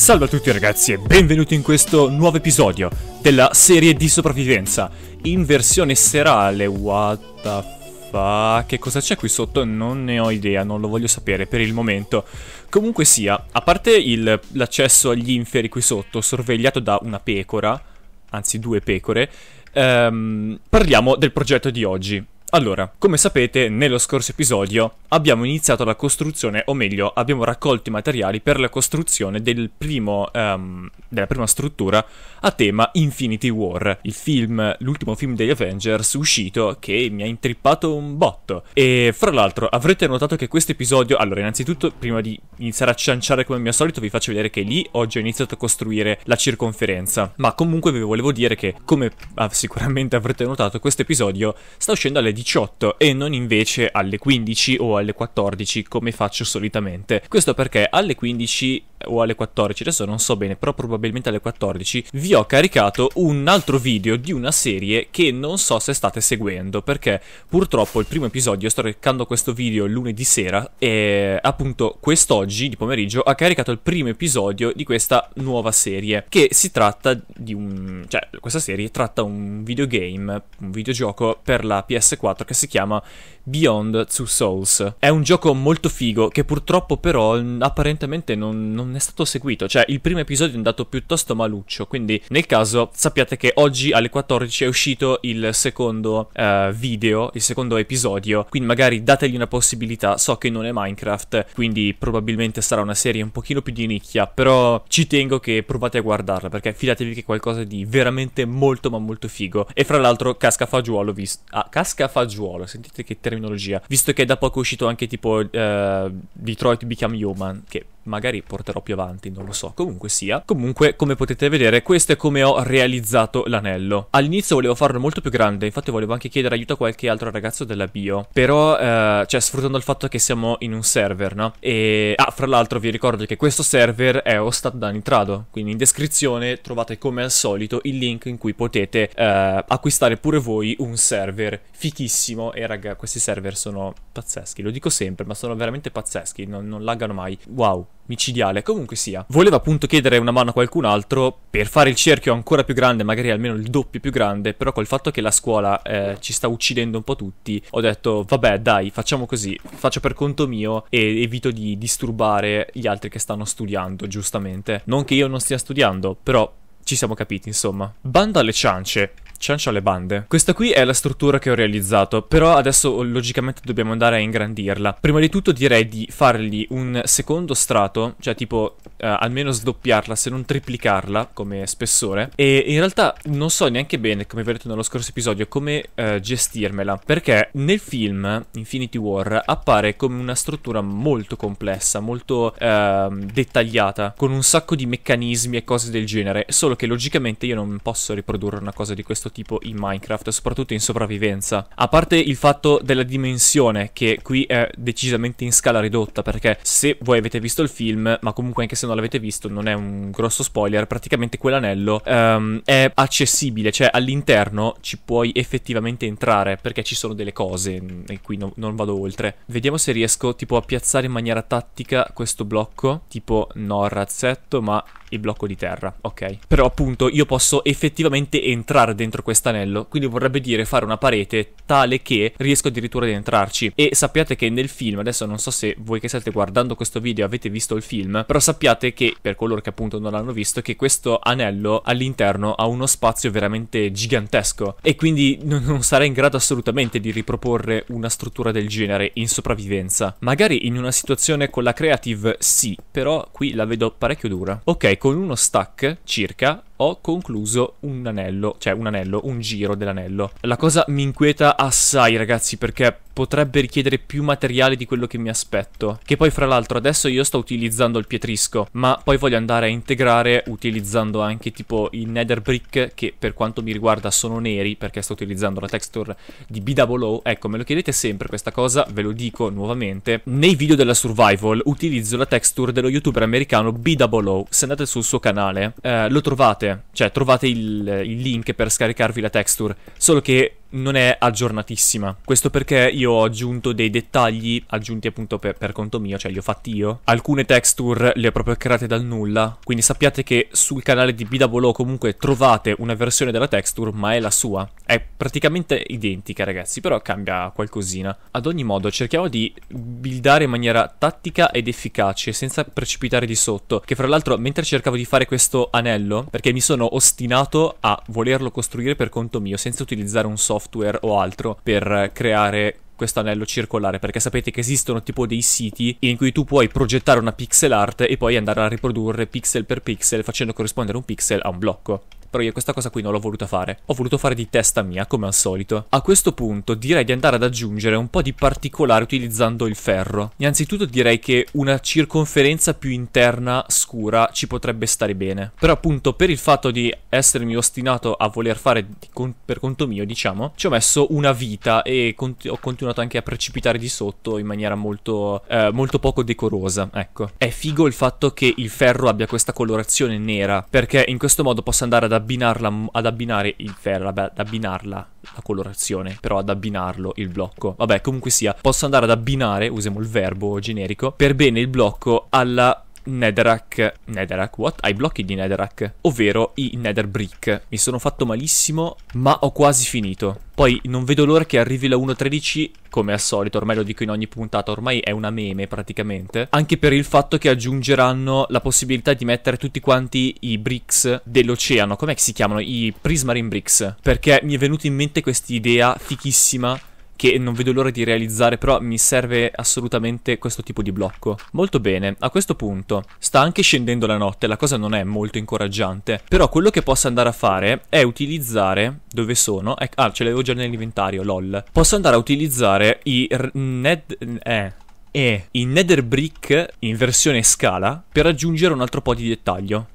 Salve a tutti ragazzi e benvenuti in questo nuovo episodio della serie di sopravvivenza in versione serale. What the fuck? Che cosa c'è qui sotto? Non ne ho idea, non lo voglio sapere per il momento. Comunque sia, a parte l'accesso agli inferi qui sotto, sorvegliato da una pecora, anzi due pecore, ehm, parliamo del progetto di oggi. Allora, come sapete, nello scorso episodio abbiamo iniziato la costruzione, o meglio, abbiamo raccolto i materiali per la costruzione del primo, um, della prima struttura a tema Infinity War, il film, l'ultimo film degli Avengers uscito che mi ha intrippato un botto. E fra l'altro avrete notato che questo episodio, allora innanzitutto prima di iniziare a cianciare come al mio solito vi faccio vedere che lì oggi ho iniziato a costruire la circonferenza, ma comunque vi volevo dire che come ah, sicuramente avrete notato questo episodio sta uscendo alle 10 18 e non invece alle 15 o alle 14 come faccio solitamente. Questo perché alle 15 o alle 14, adesso non so bene, però probabilmente alle 14, vi ho caricato un altro video di una serie che non so se state seguendo, perché purtroppo il primo episodio, sto recando questo video lunedì sera, e appunto quest'oggi di pomeriggio ha caricato il primo episodio di questa nuova serie, che si tratta di un... cioè questa serie tratta un videogame, un videogioco per la PS4 che si chiama Beyond Two Souls. È un gioco molto figo che purtroppo però apparentemente non, non non è stato seguito, cioè il primo episodio è andato piuttosto maluccio, quindi nel caso sappiate che oggi alle 14 è uscito il secondo uh, video, il secondo episodio, quindi magari dategli una possibilità, so che non è Minecraft, quindi probabilmente sarà una serie un pochino più di nicchia, però ci tengo che provate a guardarla perché fidatevi che è qualcosa di veramente molto ma molto figo e fra l'altro casca fagiolo, visto... Ah, casca fagiolo, sentite che terminologia, visto che è da poco uscito anche tipo uh, Detroit Become Human, che magari porterò più avanti, non lo so. Comunque sia. Comunque, come potete vedere, questo è come ho realizzato l'anello. All'inizio volevo farlo molto più grande, infatti volevo anche chiedere aiuto a qualche altro ragazzo della bio. Però, eh, cioè, sfruttando il fatto che siamo in un server, no? E... Ah, fra l'altro vi ricordo che questo server è hostato da Nitrado, quindi in descrizione trovate come al solito il link in cui potete eh, acquistare pure voi un server fichissimo. E raga, questi server sono pazzeschi, lo dico sempre, ma sono veramente pazzeschi, non, non laggano mai. Wow micidiale. Comunque sia, voleva appunto chiedere una mano a qualcun altro per fare il cerchio ancora più grande, magari almeno il doppio più grande, però col fatto che la scuola eh, ci sta uccidendo un po' tutti, ho detto vabbè dai, facciamo così, faccio per conto mio e evito di disturbare gli altri che stanno studiando, giustamente. Non che io non stia studiando, però ci siamo capiti, insomma. Bando alle ciance ciancio alle bande. Questa qui è la struttura che ho realizzato, però adesso oh, logicamente dobbiamo andare a ingrandirla. Prima di tutto direi di fargli un secondo strato, cioè tipo eh, almeno sdoppiarla se non triplicarla come spessore. E in realtà non so neanche bene, come vedete nello scorso episodio, come eh, gestirmela, perché nel film Infinity War appare come una struttura molto complessa, molto eh, dettagliata, con un sacco di meccanismi e cose del genere, solo che logicamente io non posso riprodurre una cosa di questo questo tipo in Minecraft, soprattutto in sopravvivenza. A parte il fatto della dimensione, che qui è decisamente in scala ridotta, perché se voi avete visto il film, ma comunque anche se non l'avete visto, non è un grosso spoiler, praticamente quell'anello um, è accessibile, cioè all'interno ci puoi effettivamente entrare, perché ci sono delle cose, mm, e qui no, non vado oltre. Vediamo se riesco tipo a piazzare in maniera tattica questo blocco, tipo no razzetto, ma il blocco di terra, ok? Però appunto io posso effettivamente entrare dentro dentro quest'anello, quindi vorrebbe dire fare una parete tale che riesco addirittura ad entrarci. E sappiate che nel film, adesso non so se voi che state guardando questo video avete visto il film, però sappiate che, per coloro che appunto non l'hanno visto, che questo anello all'interno ha uno spazio veramente gigantesco e quindi non sarei in grado assolutamente di riproporre una struttura del genere in sopravvivenza. Magari in una situazione con la creative sì, però qui la vedo parecchio dura. Ok, con uno stack circa ho concluso un anello, cioè un anello, un giro dell'anello. La cosa mi inquieta assai, ragazzi, perché potrebbe richiedere più materiale di quello che mi aspetto. Che poi fra l'altro adesso io sto utilizzando il pietrisco, ma poi voglio andare a integrare utilizzando anche tipo i nether brick che per quanto mi riguarda sono neri perché sto utilizzando la texture di BWO. Ecco, me lo chiedete sempre questa cosa, ve lo dico nuovamente. Nei video della survival utilizzo la texture dello youtuber americano BWO. Se andate sul suo canale eh, lo trovate, cioè trovate il, il link per scaricarvi la texture, solo che non è aggiornatissima. Questo perché io ho aggiunto dei dettagli aggiunti appunto per, per, conto mio, cioè li ho fatti io. Alcune texture le ho proprio create dal nulla, quindi sappiate che sul canale di BWO comunque trovate una versione della texture, ma è la sua. È praticamente identica ragazzi, però cambia qualcosina. Ad ogni modo cerchiamo di buildare in maniera tattica ed efficace, senza precipitare di sotto, che fra l'altro mentre cercavo di fare questo anello, perché mi sono ostinato a volerlo costruire per conto mio, senza utilizzare un software, software o altro per creare questo anello circolare perché sapete che esistono tipo dei siti in cui tu puoi progettare una pixel art e poi andare a riprodurre pixel per pixel facendo corrispondere un pixel a un blocco però io questa cosa qui non l'ho voluta fare. Ho voluto fare di testa mia, come al solito. A questo punto direi di andare ad aggiungere un po' di particolare utilizzando il ferro. Innanzitutto direi che una circonferenza più interna scura ci potrebbe stare bene. Però appunto per il fatto di essermi ostinato a voler fare con per conto mio, diciamo, ci ho messo una vita e cont ho continuato anche a precipitare di sotto in maniera molto, eh, molto poco decorosa, ecco. È figo il fatto che il ferro abbia questa colorazione nera, perché in questo modo posso andare ad abbinarla, ad abbinare il ferro, ad abbinarla la colorazione, però ad abbinarlo il blocco. Vabbè, comunque sia, posso andare ad abbinare, usiamo il verbo generico, per bene il blocco alla Netherrack, Netherrack, what? Ai blocchi di Netherrack, ovvero i Nether Brick. Mi sono fatto malissimo, ma ho quasi finito. Poi non vedo l'ora che arrivi la 1.13, come al solito, ormai lo dico in ogni puntata, ormai è una meme praticamente, anche per il fatto che aggiungeranno la possibilità di mettere tutti quanti i bricks dell'oceano, com'è che si chiamano? I Prismarine Bricks, perché mi è venuta in mente questa idea fichissima che non vedo l'ora di realizzare, però mi serve assolutamente questo tipo di blocco. Molto bene, a questo punto sta anche scendendo la notte, la cosa non è molto incoraggiante, però quello che posso andare a fare è utilizzare, dove sono? Eh, ah, ce l'avevo già nell'inventario, lol. Posso andare a utilizzare i... Ned... eh e il Nether Brick in versione scala per aggiungere un altro po' di dettaglio.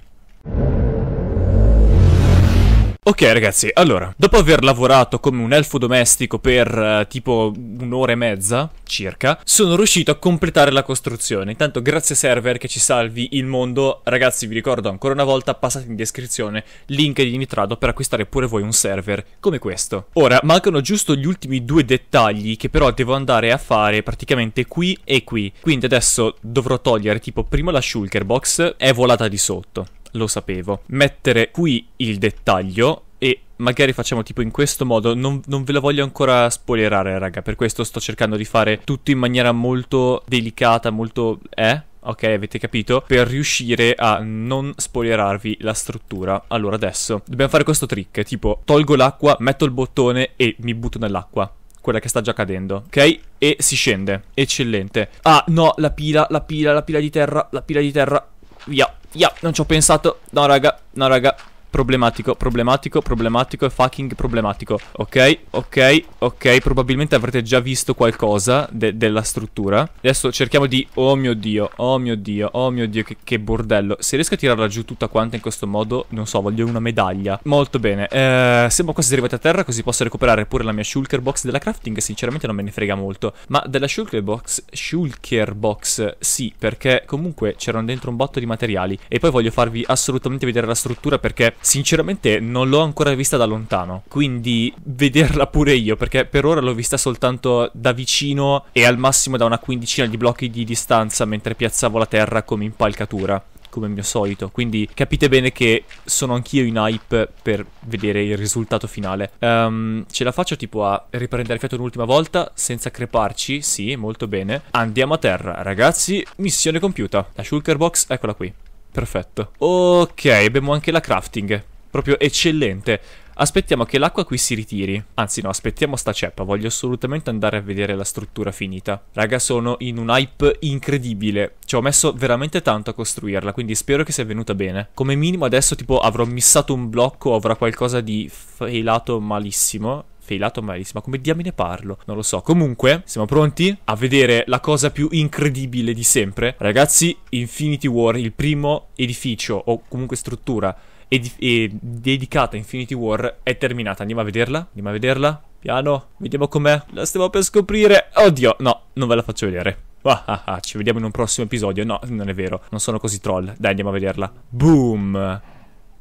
Ok ragazzi, allora, dopo aver lavorato come un elfo domestico per eh, tipo un'ora e mezza circa, sono riuscito a completare la costruzione. Intanto grazie server che ci salvi il mondo. Ragazzi vi ricordo ancora una volta, passate in descrizione link di Nitrado per acquistare pure voi un server come questo. Ora, mancano giusto gli ultimi due dettagli che però devo andare a fare praticamente qui e qui. Quindi adesso dovrò togliere tipo prima la shulker box, è volata di sotto lo sapevo. Mettere qui il dettaglio e magari facciamo tipo in questo modo, non, non, ve lo voglio ancora spoilerare raga, per questo sto cercando di fare tutto in maniera molto delicata, molto... eh? ok avete capito per riuscire a non spoilerarvi la struttura allora adesso dobbiamo fare questo trick tipo tolgo l'acqua metto il bottone e mi butto nell'acqua quella che sta già cadendo ok e si scende eccellente ah no la pila la pila la pila di terra la pila di terra Yeah, non ci ho pensato. No, raga, no, raga problematico, problematico, problematico e fucking problematico. Ok, ok, ok, probabilmente avrete già visto qualcosa de della struttura. Adesso cerchiamo di... Oh mio Dio, oh mio Dio, oh mio Dio, che, che, bordello. Se riesco a tirarla giù tutta quanta in questo modo, non so, voglio una medaglia. Molto bene. Eh, siamo quasi arrivati a terra, così posso recuperare pure la mia shulker box della crafting. Sinceramente non me ne frega molto. Ma della shulker box, shulker box, sì, perché comunque c'erano dentro un botto di materiali. E poi voglio farvi assolutamente vedere la struttura perché sinceramente non l'ho ancora vista da lontano, quindi vederla pure io, perché per ora l'ho vista soltanto da vicino e al massimo da una quindicina di blocchi di distanza mentre piazzavo la terra come impalcatura come mio solito. Quindi capite bene che sono anch'io in hype per vedere il risultato finale. Um, ce la faccio tipo a riprendere fiato un'ultima volta senza creparci? Sì, molto bene. Andiamo a terra, ragazzi. Missione compiuta. La shulker box, eccola qui. Perfetto. Ok, abbiamo anche la crafting. Proprio eccellente. Aspettiamo che l'acqua qui si ritiri. Anzi no, aspettiamo sta ceppa. Voglio assolutamente andare a vedere la struttura finita. Raga, sono in un hype incredibile. Ci ho messo veramente tanto a costruirla, quindi spero che sia venuta bene. Come minimo adesso tipo avrò missato un blocco, avrò qualcosa di failato malissimo failato malissimo. Ma come diamine parlo? Non lo so. Comunque, siamo pronti a vedere la cosa più incredibile di sempre. Ragazzi, Infinity War, il primo edificio o comunque struttura dedicata a Infinity War è terminata. Andiamo a vederla? Andiamo a vederla? Piano, vediamo com'è. La stiamo per scoprire. Oddio, no, non ve la faccio vedere. Ah, ah, ah, ci vediamo in un prossimo episodio. No, non è vero. Non sono così troll. Dai, andiamo a vederla. Boom.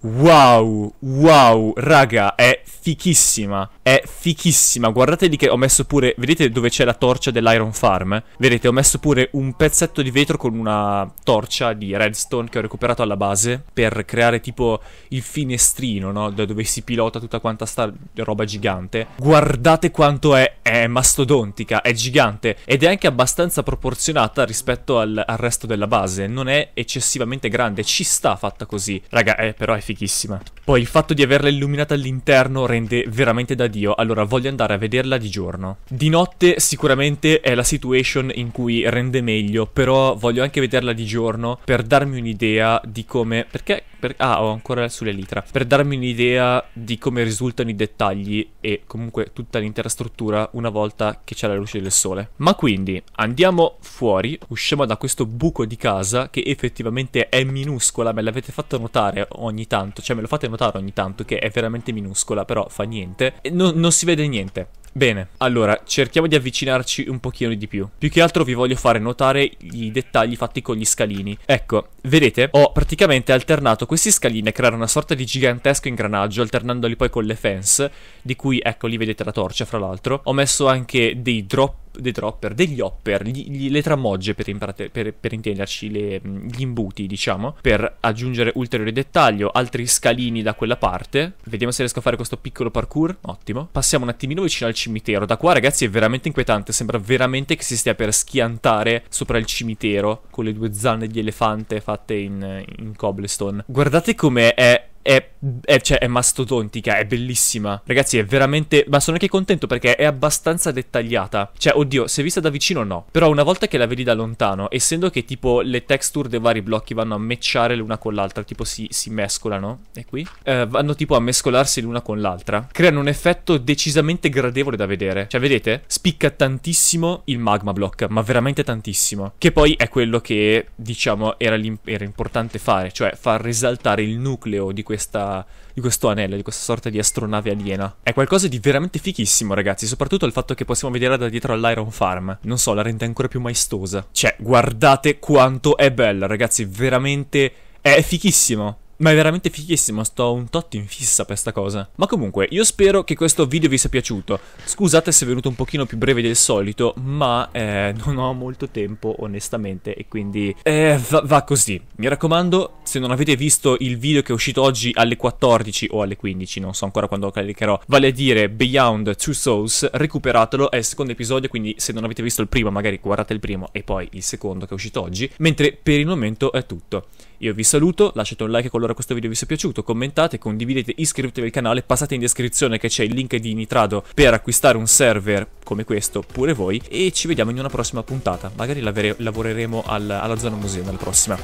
Wow, wow, raga, è fichissima, è fichissima, guardate lì che ho messo pure, vedete dove c'è la torcia dell'Iron Farm? Vedete, ho messo pure un pezzetto di vetro con una torcia di redstone che ho recuperato alla base per creare tipo il finestrino, no? Da dove si pilota tutta quanta sta roba gigante. Guardate quanto è, è mastodontica, è gigante ed è anche abbastanza proporzionata rispetto al, al resto della base, non è eccessivamente grande, ci sta fatta così. Raga, eh, però è fichissima fichissima. Poi il fatto di averla illuminata all'interno rende veramente da dio, allora voglio andare a vederla di giorno. Di notte sicuramente è la situation in cui rende meglio, però voglio anche vederla di giorno per darmi un'idea di come... Perché per, ah, ho ancora sull'elitra. Per darmi un'idea di come risultano i dettagli e comunque tutta l'intera struttura una volta che c'è la luce del sole. Ma quindi andiamo fuori, usciamo da questo buco di casa che effettivamente è minuscola, me l'avete fatto notare ogni tanto, cioè me lo fate notare ogni tanto che è veramente minuscola, però fa niente. E no, non si vede niente. Bene, allora cerchiamo di avvicinarci un pochino di più. Più che altro vi voglio fare notare i dettagli fatti con gli scalini. Ecco, Vedete, ho praticamente alternato questi scalini a creare una sorta di gigantesco ingranaggio, alternandoli poi con le fence, di cui, ecco, lì vedete la torcia, fra l'altro. Ho messo anche dei drop dei dropper, degli hopper, gli, gli, le tramogge per, imparate, per, per intenderci, le, gli imbuti diciamo, per aggiungere ulteriore dettaglio, altri scalini da quella parte, vediamo se riesco a fare questo piccolo parkour, ottimo, passiamo un attimino vicino al cimitero, da qua ragazzi è veramente inquietante, sembra veramente che si stia per schiantare sopra il cimitero, con le due zanne di elefante fa fatte in, in cobblestone. Guardate come è è, è, cioè, è mastodontica, è bellissima. Ragazzi, è veramente... Ma sono anche contento perché è abbastanza dettagliata. Cioè, oddio, se vista da vicino no. Però una volta che la vedi da lontano, essendo che tipo le texture dei vari blocchi vanno a matchare l'una con l'altra, tipo si, si mescolano, e qui? Eh, vanno tipo a mescolarsi l'una con l'altra, creano un effetto decisamente gradevole da vedere. Cioè, vedete? Spicca tantissimo il magma block, ma veramente tantissimo. Che poi è quello che, diciamo, era, era importante fare, cioè far risaltare il nucleo di questo questa, di questo anello, di questa sorta di astronave aliena. È qualcosa di veramente fichissimo, ragazzi, soprattutto il fatto che possiamo vederla da dietro all'Iron Farm. Non so, la rende ancora più maestosa. Cioè, guardate quanto è bella, ragazzi, veramente... È fichissimo. Ma è veramente fighissimo, sto un tot in fissa per sta cosa. Ma comunque, io spero che questo video vi sia piaciuto. Scusate se è venuto un pochino più breve del solito, ma eh, non ho molto tempo, onestamente, e quindi eh, va, va, così. Mi raccomando, se non avete visto il video che è uscito oggi alle 14 o alle 15, non so ancora quando lo caricherò, vale a dire Beyond Two Souls, recuperatelo, è il secondo episodio, quindi se non avete visto il primo magari guardate il primo e poi il secondo che è uscito oggi, mentre per il momento è tutto. Io vi saluto, lasciate un like qualora questo video vi sia piaciuto, commentate, condividete, iscrivetevi al canale, passate in descrizione che c'è il link di Nitrado per acquistare un server come questo pure voi e ci vediamo in una prossima puntata, magari lavoreremo al, alla zona museo nella prossima.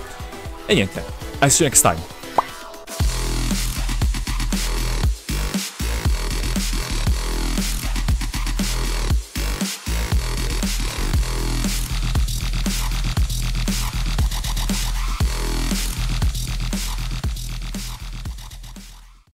E niente, I'll see you next time!